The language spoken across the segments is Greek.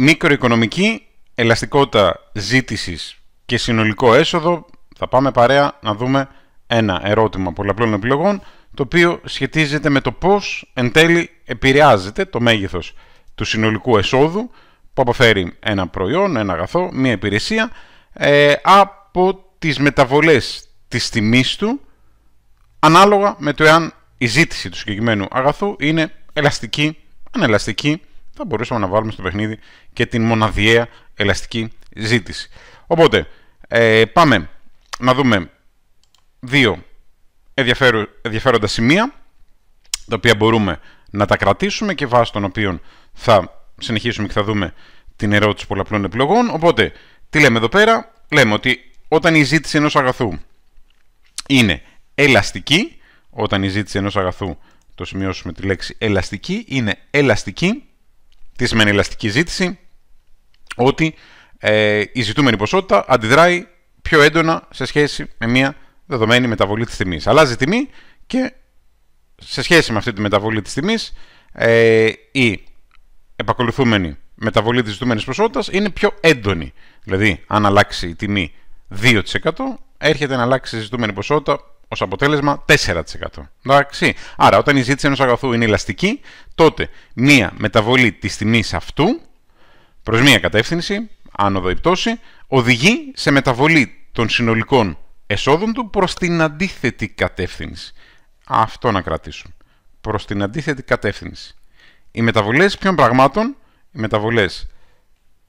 Μικροοικονομική, ελαστικότητα ζήτησης και συνολικό έσοδο. Θα πάμε παρέα να δούμε ένα ερώτημα πολλαπλών επιλογών, το οποίο σχετίζεται με το πώς εν τέλει επηρεάζεται το μέγεθος του συνολικού εσόδου που αποφέρει ένα προϊόν, ένα αγαθό, μια υπηρεσία ε, από τις μεταβολές της τιμής του ανάλογα με το εάν η ζήτηση του συγκεκριμένου αγαθού είναι ελαστική, ανελαστική θα μπορούσαμε να βάλουμε στο παιχνίδι και την μοναδιαία ελαστική ζήτηση. Οπότε, ε, πάμε να δούμε δύο ενδιαφέροντα σημεία, τα οποία μπορούμε να τα κρατήσουμε και βάσει των οποίων θα συνεχίσουμε και θα δούμε την ερώτηση πολλαπλών επιλογών. Οπότε, τι λέμε εδώ πέρα, λέμε ότι όταν η ζήτηση ενός αγαθού είναι ελαστική, όταν η ζήτηση ενός αγαθού, το σημειώσουμε τη λέξη ελαστική, είναι ελαστική, τι σημαίνει ελαστική ζήτηση, ότι ε, η ζητούμενη ποσότητα αντιδράει πιο έντονα σε σχέση με μια δεδομένη μεταβολή της τιμής. Αλλάζει τιμή και σε σχέση με αυτή τη μεταβολή της τιμής ε, η επακολουθούμενη μεταβολή της ζητούμενης ποσότητας είναι πιο έντονη. Δηλαδή, αν αλλάξει η τιμή 2% έρχεται να αλλάξει η ζητούμενη ποσότητα Ως αποτέλεσμα 4%. Εντάξει. Άρα, όταν η ζήτηση ενός αγαθού είναι ελαστική, τότε μία μεταβολή της τιμής αυτού προς μία κατεύθυνση, άνοδο ή πτώση, οδηγεί σε μεταβολή των συνολικών εσόδων του προς την αντίθετη κατεύθυνση. Αυτό να κρατήσουν. Προς την αντίθετη κατεύθυνση. Οι μεταβολές ποιων πραγμάτων, οι μεταβολές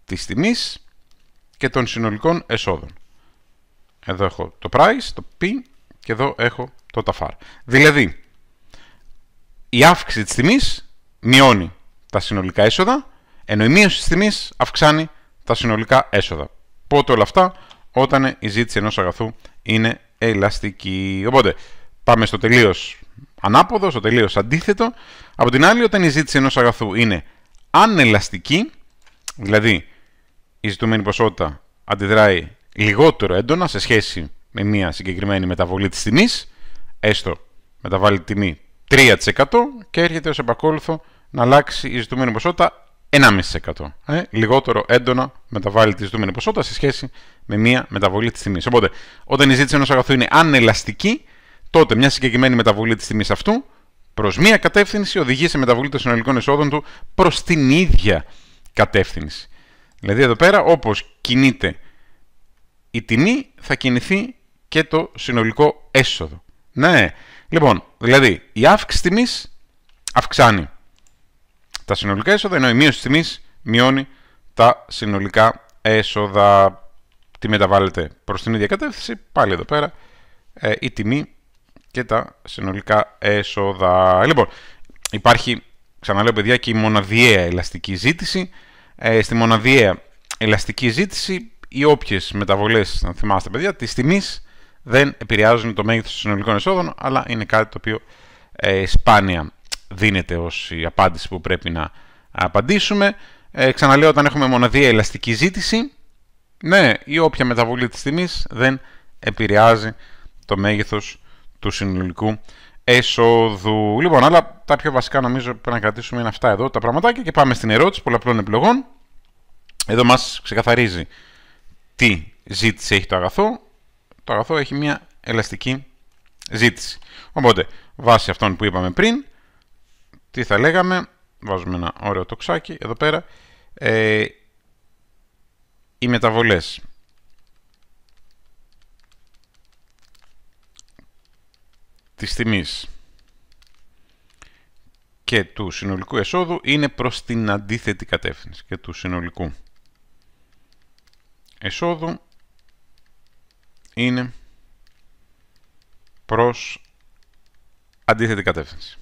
της τιμής και των συνολικών εσόδων. Εδώ έχω το price, το p, και εδώ έχω το ταφάρ. Δηλαδή, η αύξηση της τιμής μειώνει τα συνολικά έσοδα, ενώ η μείωση της τιμής αυξάνει τα συνολικά έσοδα. Πότε όλα αυτά, όταν η ζήτηση ενός αγαθού είναι ελαστική. Οπότε, πάμε στο τελείως ανάποδο, στο τελείως αντίθετο. Από την άλλη, όταν η ζήτηση ενός αγαθού είναι ανελαστική, δηλαδή η ζητούμενη ποσότητα αντιδράει λιγότερο έντονα σε σχέση με μια συγκεκριμένη μεταβολή της τιμής, έστω μεταβάλλει τιμή 3% και έρχεται ως επακόλουθο να αλλάξει η ζητούμενη ποσότητα 1,5%. Ε, λιγότερο έντονα μεταβάλλει τη ζητούμενη ποσότητα σε σχέση με μια μεταβολή της τιμής. Οπότε, όταν η ζήτηση ενός αγαθού είναι ανελαστική, τότε μια συγκεκριμένη μεταβολή της τιμής αυτού προς μια κατεύθυνση οδηγεί σε μεταβολή των συνολικών εσόδων του προς την ίδια κατεύθυνση. Δηλαδή, εδώ πέρα, όπως κινείται η τιμή, θα κινηθεί και το συνολικό έσοδο. Ναι, λοιπόν, δηλαδή η αύξηση τιμής αυξάνει τα συνολικά έσοδα, ενώ η μείωση τιμής μειώνει τα συνολικά έσοδα. Τι μεταβάλλεται προς την ίδια κατεύθυνση, πάλι εδώ πέρα ε, η τιμή και τα συνολικά έσοδα. Λοιπόν, υπάρχει, ξαναλέω παιδιά, και η μοναδιαία ελαστική ζήτηση. Ε, στη μοναδιαία ελαστική ζήτηση, οι όποιες μεταβολές, να θυμάστε παιδιά, της τιμής δεν επηρεάζουν το μέγεθος των συνολικών εσόδων, αλλά είναι κάτι το οποίο ε, σπάνια δίνεται ως η απάντηση που πρέπει να απαντήσουμε. Ε, ξαναλέω, όταν έχουμε μοναδία ελαστική ζήτηση, ναι, η όποια μεταβολή της τιμής δεν επηρεάζει το μέγεθος του συνολικού εσόδου. Λοιπόν, αλλά τα πιο βασικά νομίζω πρέπει να κρατήσουμε είναι αυτά εδώ τα πραγματάκια και πάμε στην ερώτηση πολλαπλών επιλογών. Εδώ μας ξεκαθαρίζει τι ζήτηση έχει το αγαθό, το έχει μια ελαστική ζήτηση. Οπότε, βάσει αυτών που είπαμε πριν, τι θα λέγαμε, βάζουμε ένα ωραίο τοξάκι εδώ πέρα, ε, οι μεταβολές της τιμής και του συνολικού εσόδου είναι προς την αντίθετη κατεύθυνση και του συνολικού εσόδου είναι προς αντίθετη κατεύθυνση.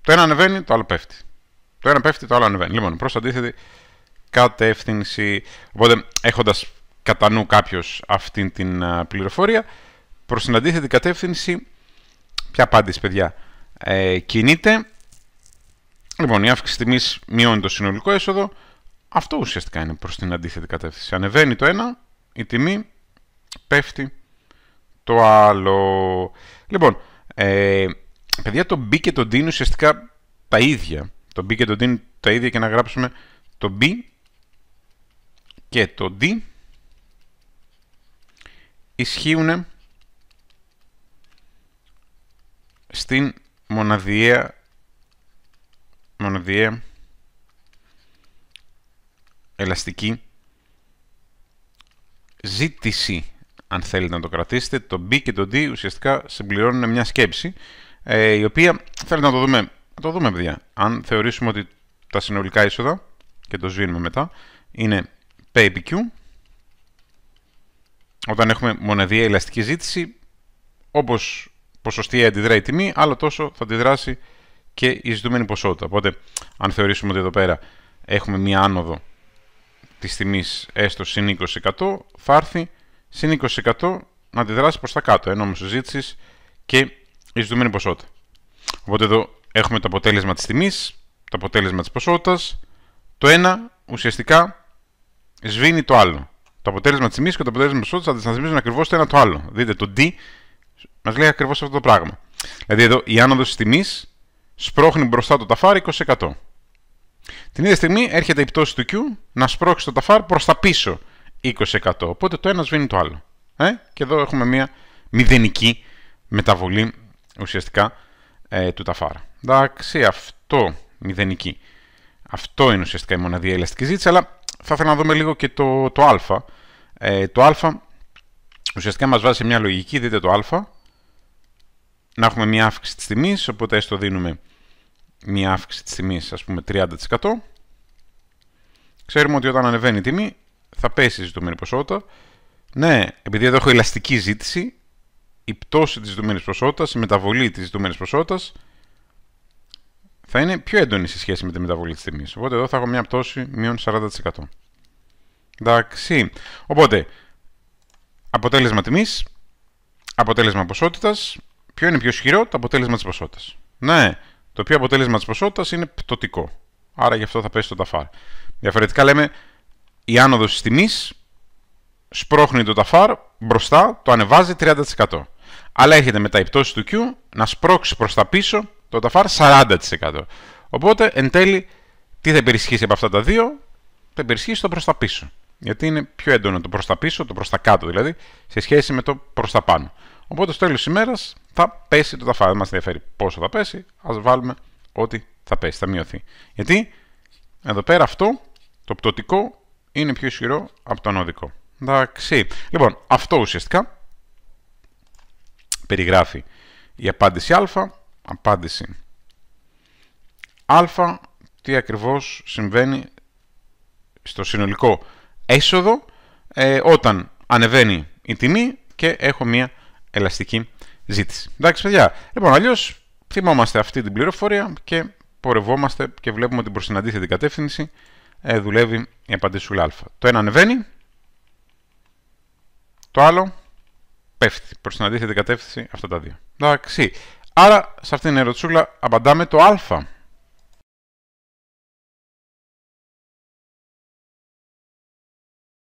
Το ένα ανεβαίνει, το άλλο πέφτει. Το ένα πέφτει, το άλλο ανεβαίνει. Λοιπόν, προς αντίθετη κατεύθυνση. Οπότε, έχοντας κατά νου κάποιος αυτήν την πληροφορία, προς την αντίθετη κατεύθυνση, ποια απάντηση, παιδιά, ε, κινείται. Λοιπόν, η αύξηση τιμής μειώνει το συνολικό έσοδο. Αυτό ουσιαστικά είναι προς την αντίθετη κατεύθυνση. Ανεβαίνει το ένα, η τιμή πέφτει το άλλο. Λοιπόν, ε, παιδιά, το B και το D είναι ουσιαστικά τα ίδια. Το B και το D είναι τα ίδια και να γράψουμε το B και το D ισχύουν στην μοναδιαία μοναδιαία ελαστική ζήτηση αν θέλετε να το κρατήσετε, το B και το D ουσιαστικά συμπληρώνουν μια σκέψη, ε, η οποία θέλετε να το δούμε. Να το δούμε, παιδιά. Αν θεωρήσουμε ότι τα συνολικά είσοδα, και το σβήνουμε μετά, είναι PayPQ. Όταν έχουμε μοναδία ελαστική ζήτηση, όπως ποσοστία αντιδράει η τιμή, άλλο τόσο θα αντιδράσει και η ζητούμενη ποσότητα. Οπότε, αν θεωρήσουμε ότι εδώ πέρα έχουμε μία άνοδο της τιμής έστω συν 20%, θα έρθει συν 20% να αντιδράσει προς τα κάτω, ενώ συζήτηση και η ζητούμενη ποσότητα. Οπότε εδώ έχουμε το αποτέλεσμα της τιμής, το αποτέλεσμα της ποσότητας. Το ένα ουσιαστικά σβήνει το άλλο. Το αποτέλεσμα της τιμής και το αποτέλεσμα της ποσότητας αντισταθμίζουν ακριβώς το ένα το άλλο. Δείτε, το D μας λέει ακριβώς αυτό το πράγμα. Δηλαδή εδώ η άνοδος της τιμής σπρώχνει μπροστά το ταφάρ 20%. Την ίδια στιγμή έρχεται η πτώση του Q να σπρώξει το ταφάρ προς τα πίσω 20%. Οπότε το ένας σβήνει το άλλο. Ε? Και εδώ έχουμε μια μηδενική μεταβολή ουσιαστικά ε, του ταφάρα. Εντάξει, αυτό μηδενική. Αυτό είναι ουσιαστικά η μοναδία ελαστική ζήτηση, αλλά θα ήθελα να δούμε λίγο και το, το α. Ε, το α ουσιαστικά μας βάζει σε μια λογική, δείτε το α, να έχουμε μια αύξηση της τιμής, οπότε έστω δίνουμε μια αύξηση της τιμής, ας πούμε 30%. Ξέρουμε ότι όταν ανεβαίνει η τιμή, θα πέσει η ζητούμενη ποσότητα. Ναι, επειδή εδώ έχω ελαστική ζήτηση, η πτώση της ζητούμενης ποσότητας, η μεταβολή της ζητούμενης ποσότητας θα είναι πιο έντονη σε σχέση με τη μεταβολή της τιμής. Οπότε εδώ θα έχω μια πτώση μείον 40%. Εντάξει. Οπότε, αποτέλεσμα τιμής, αποτέλεσμα ποσότητας. Ποιο είναι πιο ισχυρό, το αποτέλεσμα της ποσότητας. Ναι, το οποίο αποτέλεσμα της ποσότητας είναι πτωτικό. Άρα γι' αυτό θα πέσει το ταφάρ. Διαφορετικά λέμε η άνοδος της τιμής σπρώχνει το ταφάρ μπροστά, το ανεβάζει 30%. Αλλά έχετε μετά η πτώση του Q να σπρώξει προς τα πίσω το ταφάρ 40%. Οπότε εν τέλει τι θα υπερισχύσει από αυτά τα δύο, θα υπερισχύσει το προς τα πίσω. Γιατί είναι πιο έντονο το προς τα πίσω, το προς τα κάτω δηλαδή, σε σχέση με το προς τα πάνω. Οπότε στο τέλος της ημέρας θα πέσει το ταφάρ. Δεν μας ενδιαφέρει πόσο θα πέσει, ας βάλουμε ότι θα πέσει, θα μειωθεί. Γιατί εδώ πέρα αυτό, το πτωτικό, είναι πιο ισχυρό από τον οδικό. Εντάξει. Λοιπόν, αυτό ουσιαστικά περιγράφει η απάντηση α, απάντηση α, τι ακριβώς συμβαίνει στο συνολικό έσοδο ε, όταν ανεβαίνει η τιμή και έχω μια ελαστική ζήτηση. Εντάξει, παιδιά. Λοιπόν, αλλιώς θυμόμαστε αυτή την πληροφορία και πορευόμαστε και βλέπουμε ότι προς την αντίθετη κατεύθυνση ε, δουλεύει η απαντήσουλα α. Το ένα ανεβαίνει, το άλλο πέφτει προς την αντίθετη κατεύθυνση αυτά τα δύο. Εντάξει. Άρα σε αυτήν την ερωτσούλα απαντάμε το α.